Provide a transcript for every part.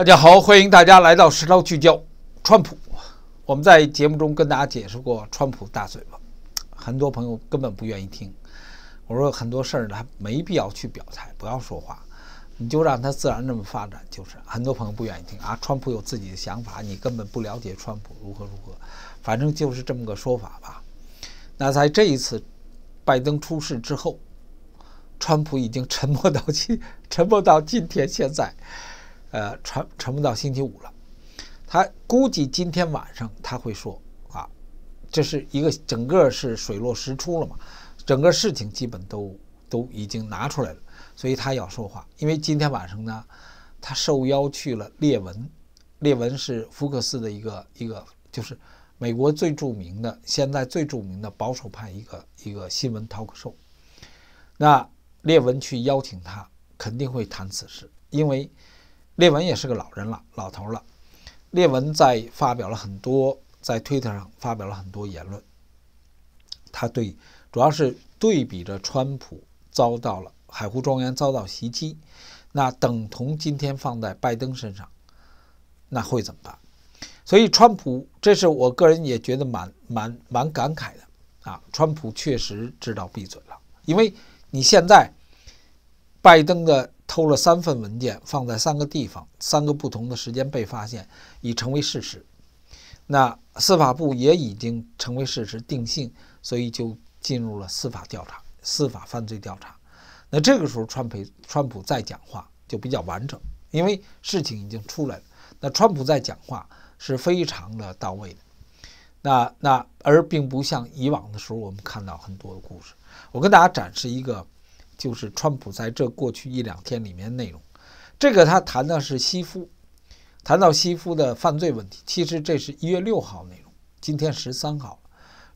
大家好，欢迎大家来到《时超聚焦》。川普，我们在节目中跟大家解释过川普大嘴巴，很多朋友根本不愿意听。我说很多事儿呢，没必要去表态，不要说话，你就让他自然这么发展。就是很多朋友不愿意听啊，川普有自己的想法，你根本不了解川普如何如何，反正就是这么个说法吧。那在这一次拜登出事之后，川普已经沉默到今，沉默到今天现在。呃，传传不到星期五了，他估计今天晚上他会说啊，这是一个整个是水落石出了嘛，整个事情基本都都已经拿出来了，所以他要说话。因为今天晚上呢，他受邀去了列文，列文是福克斯的一个一个，就是美国最著名的现在最著名的保守派一个一个新闻 talk show，那列文去邀请他肯定会谈此事，因为。列文也是个老人了，老头了。列文在发表了很多，在推特上发表了很多言论。他对主要是对比着川普遭到了海湖庄园遭到袭击，那等同今天放在拜登身上，那会怎么办？所以川普，这是我个人也觉得蛮蛮蛮感慨的啊。川普确实知道闭嘴了，因为你现在拜登的。偷了三份文件，放在三个地方，三个不同的时间被发现，已成为事实。那司法部也已经成为事实定性，所以就进入了司法调查、司法犯罪调查。那这个时候，川培、川普在讲话就比较完整，因为事情已经出来了。那川普在讲话是非常的到位的。那那而并不像以往的时候，我们看到很多的故事。我跟大家展示一个。就是川普在这过去一两天里面内容，这个他谈的是西夫，谈到西夫的犯罪问题。其实这是一月六号内容，今天十三号，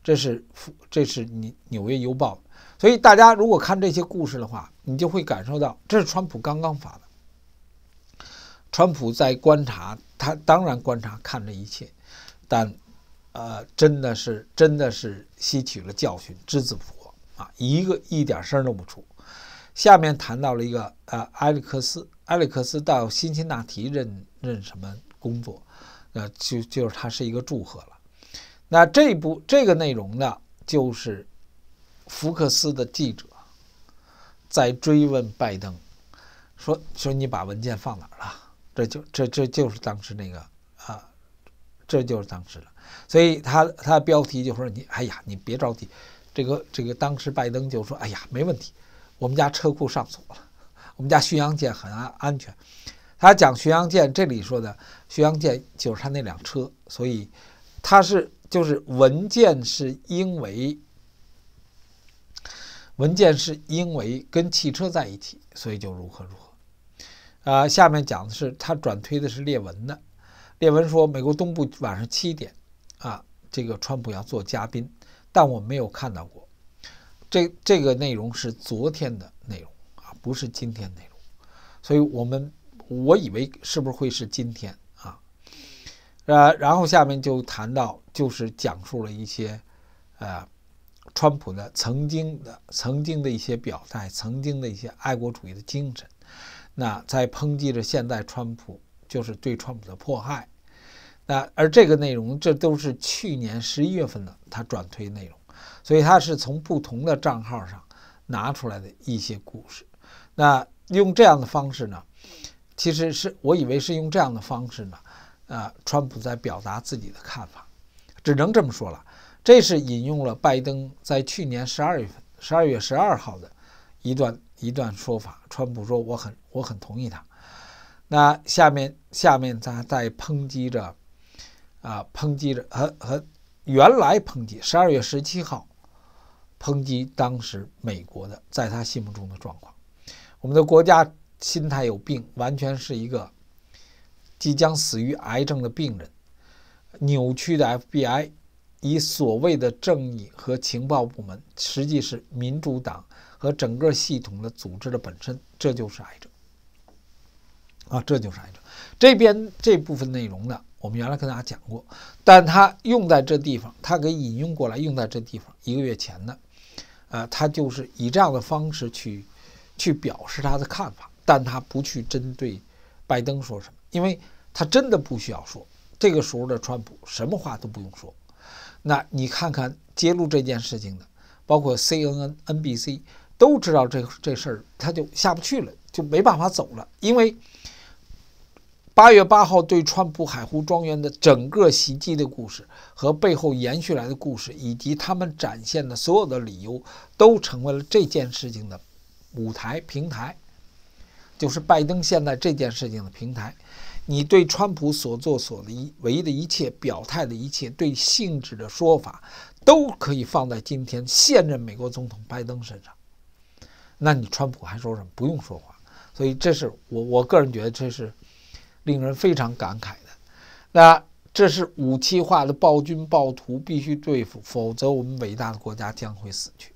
这是这是纽纽约邮报。所以大家如果看这些故事的话，你就会感受到这是川普刚刚发的。川普在观察，他当然观察看这一切，但，呃，真的是真的是吸取了教训，只字不发啊，一个一点声都不出。下面谈到了一个呃，埃里克斯，埃里克斯到辛辛那提任任什么工作，呃，就就是他是一个祝贺了。那这部这个内容呢，就是福克斯的记者在追问拜登，说说你把文件放哪儿了？这就这这就是当时那个啊，这就是当时的。所以他他标题就说你哎呀，你别着急，这个这个当时拜登就说哎呀，没问题。我们家车库上锁了，我们家巡洋舰很安安全。他讲巡洋舰，这里说的巡洋舰就是他那辆车，所以他是就是文件是因为文件是因为跟汽车在一起，所以就如何如何。啊，下面讲的是他转推的是列文的，列文说美国东部晚上七点，啊，这个川普要做嘉宾，但我没有看到过。这这个内容是昨天的内容啊，不是今天内容，所以我们我以为是不是会是今天啊？呃，然后下面就谈到，就是讲述了一些呃，川普的曾经的曾经的一些表态，曾经的一些爱国主义的精神，那在抨击着现在川普，就是对川普的迫害。那而这个内容，这都是去年十一月份的他转推内容。所以他是从不同的账号上拿出来的一些故事，那用这样的方式呢？其实是我以为是用这样的方式呢，呃，川普在表达自己的看法，只能这么说了。这是引用了拜登在去年十二月份十二月十二号的一段一段说法，川普说我很我很同意他。那下面下面他在抨击着啊，抨击着和和。原来抨击十二月十七号抨击当时美国的，在他心目中的状况，我们的国家心态有病，完全是一个即将死于癌症的病人。扭曲的 FBI 以所谓的正义和情报部门，实际是民主党和整个系统的组织的本身，这就是癌症。啊，这就是癌症。这边这部分内容呢？我们原来跟大家讲过，但他用在这地方，他给引用过来用在这地方。一个月前的，呃，他就是以这样的方式去，去表示他的看法，但他不去针对拜登说什么，因为他真的不需要说。这个时候的川普什么话都不用说。那你看看揭露这件事情的，包括 CNN、NBC 都知道这这事儿他就下不去了，就没办法走了，因为。八月八号对川普海湖庄园的整个袭击的故事和背后延续来的故事，以及他们展现的所有的理由，都成为了这件事情的舞台平台，就是拜登现在这件事情的平台。你对川普所作所为唯一的一切表态的一切对性质的说法，都可以放在今天现任美国总统拜登身上。那你川普还说什么？不用说话。所以这是我我个人觉得这是。令人非常感慨的，那这是武器化的暴君暴徒必须对付，否则我们伟大的国家将会死去。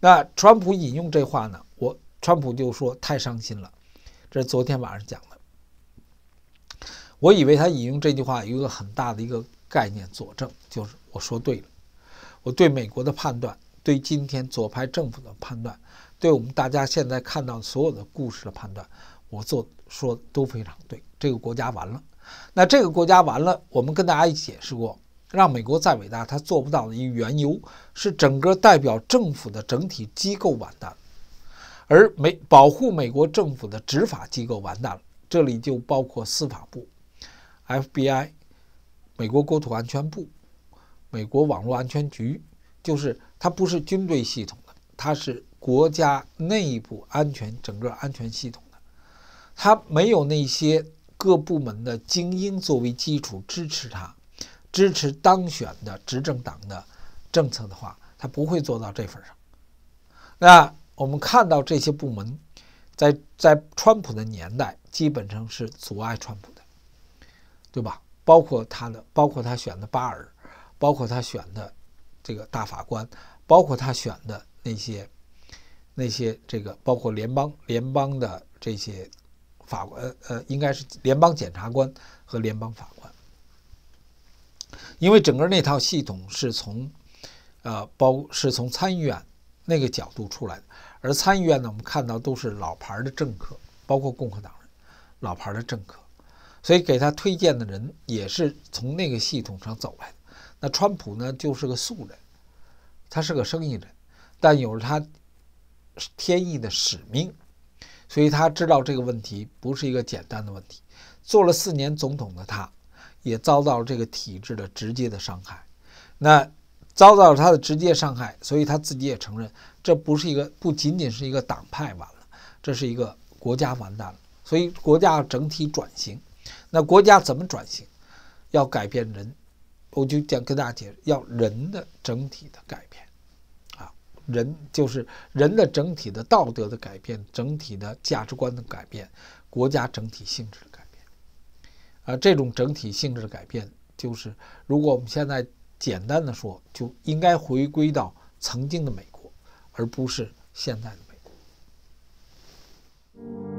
那川普引用这话呢？我川普就说太伤心了，这是昨天晚上讲的。我以为他引用这句话有一个很大的一个概念佐证，就是我说对了，我对美国的判断，对今天左派政府的判断，对我们大家现在看到所有的故事的判断，我做说都非常对。这个国家完了，那这个国家完了，我们跟大家解释过，让美国再伟大，它做不到的一个缘由是整个代表政府的整体机构完蛋，而美保护美国政府的执法机构完蛋了，这里就包括司法部、FBI、美国国土安全部、美国网络安全局，就是它不是军队系统的，它是国家内部安全整个安全系统的，它没有那些。各部门的精英作为基础支持他，支持当选的执政党的政策的话，他不会做到这份上。那我们看到这些部门，在在川普的年代，基本上是阻碍川普的，对吧？包括他的，包括他选的巴尔，包括他选的这个大法官，包括他选的那些那些这个，包括联邦联邦的这些。法官呃呃，应该是联邦检察官和联邦法官，因为整个那套系统是从呃包是从参议院那个角度出来的，而参议院呢，我们看到都是老牌的政客，包括共和党人，老牌的政客，所以给他推荐的人也是从那个系统上走来的。那川普呢，就是个素人，他是个生意人，但有了他天意的使命。所以他知道这个问题不是一个简单的问题。做了四年总统的他，也遭到了这个体制的直接的伤害。那遭到了他的直接伤害，所以他自己也承认，这不是一个，不仅仅是一个党派完了，这是一个国家完蛋了。所以国家整体转型，那国家怎么转型？要改变人，我就想跟大家解释，要人的整体的改变。人就是人的整体的道德的改变，整体的价值观的改变，国家整体性质的改变。啊，这种整体性质的改变，就是如果我们现在简单的说，就应该回归到曾经的美国，而不是现在的美国。